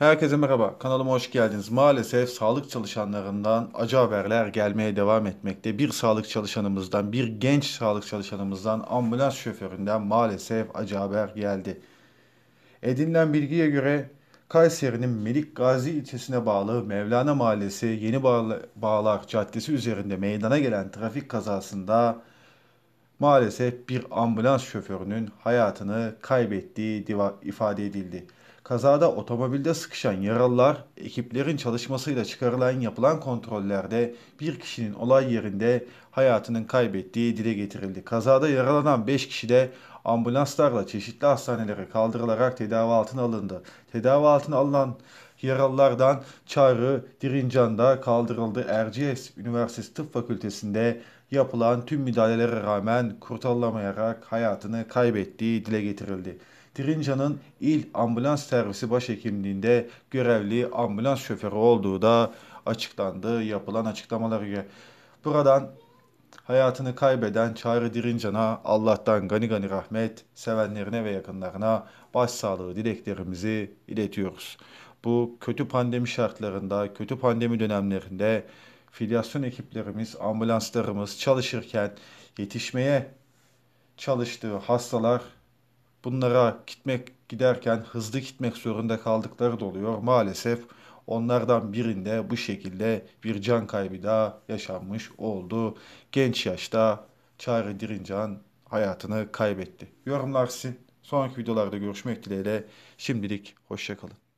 Herkese merhaba, kanalıma hoş geldiniz. Maalesef sağlık çalışanlarından acı haberler gelmeye devam etmekte. Bir sağlık çalışanımızdan, bir genç sağlık çalışanımızdan, ambulans şoföründen maalesef acı haber geldi. Edinilen bilgiye göre Kayseri'nin Melik Gazi ilçesine bağlı Mevlana Mahallesi Yeni Bağlar Caddesi üzerinde meydana gelen trafik kazasında maalesef bir ambulans şoförünün hayatını kaybettiği ifade edildi. Kazada otomobilde sıkışan yaralılar ekiplerin çalışmasıyla çıkarılan yapılan kontrollerde bir kişinin olay yerinde hayatının kaybettiği dile getirildi. Kazada yaralanan 5 kişi de ambulanslarla çeşitli hastanelere kaldırılarak tedavi altına alındı. Tedavi altına alınan yaralılardan Çağrı Dirincan'da kaldırıldı. Erciyes Üniversitesi Tıp Fakültesi'nde yapılan tüm müdahalelere rağmen kurtarılamayarak hayatını kaybettiği dile getirildi. Dirincan'ın il ambulans servisi başhekimliğinde görevli ambulans şoförü olduğu da açıklandı yapılan açıklamalara göre. Buradan Hayatını kaybeden Çağrı Dirincan'a Allah'tan gani gani rahmet, sevenlerine ve yakınlarına başsağlığı dileklerimizi iletiyoruz. Bu kötü pandemi şartlarında, kötü pandemi dönemlerinde filyasyon ekiplerimiz, ambulanslarımız çalışırken yetişmeye çalıştığı hastalar bunlara gitmek giderken hızlı gitmek zorunda kaldıkları da oluyor. Maalesef Onlardan birinde bu şekilde bir can kaybı da yaşanmış oldu. Genç yaşta Çağrı Dirincan hayatını kaybetti. Yorumlarsın. Sonraki videolarda görüşmek dileğiyle. Şimdilik hoşçakalın.